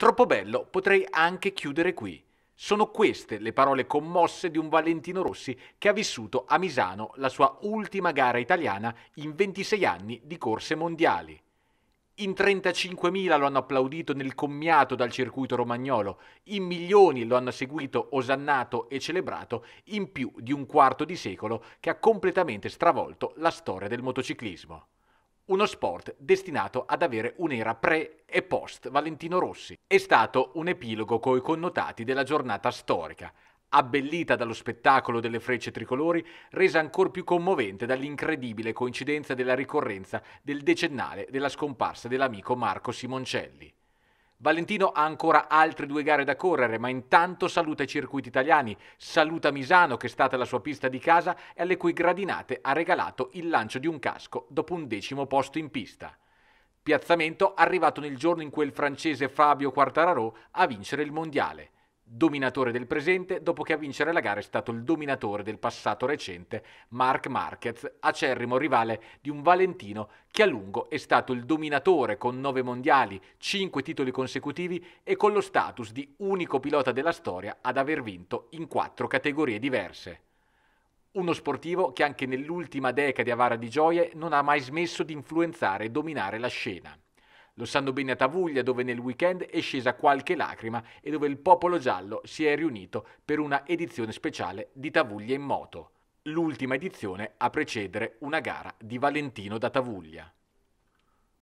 Troppo bello, potrei anche chiudere qui. Sono queste le parole commosse di un Valentino Rossi che ha vissuto a Misano la sua ultima gara italiana in 26 anni di corse mondiali. In 35.000 lo hanno applaudito nel commiato dal circuito romagnolo, in milioni lo hanno seguito, osannato e celebrato in più di un quarto di secolo che ha completamente stravolto la storia del motociclismo uno sport destinato ad avere un'era pre e post Valentino Rossi. È stato un epilogo coi connotati della giornata storica, abbellita dallo spettacolo delle frecce tricolori, resa ancor più commovente dall'incredibile coincidenza della ricorrenza del decennale della scomparsa dell'amico Marco Simoncelli. Valentino ha ancora altre due gare da correre, ma intanto saluta i circuiti italiani, saluta Misano che è stata la sua pista di casa e alle cui gradinate ha regalato il lancio di un casco dopo un decimo posto in pista. Piazzamento arrivato nel giorno in cui il francese Fabio Quartararo a vincere il mondiale dominatore del presente, dopo che a vincere la gara è stato il dominatore del passato recente, Mark Marquez, acerrimo rivale di un Valentino che a lungo è stato il dominatore con nove mondiali, cinque titoli consecutivi e con lo status di unico pilota della storia ad aver vinto in quattro categorie diverse. Uno sportivo che anche nell'ultima decade avara di gioie non ha mai smesso di influenzare e dominare la scena. Lo sanno bene a Tavuglia, dove nel weekend è scesa qualche lacrima e dove il popolo giallo si è riunito per una edizione speciale di Tavuglia in moto, l'ultima edizione a precedere una gara di Valentino da Tavuglia.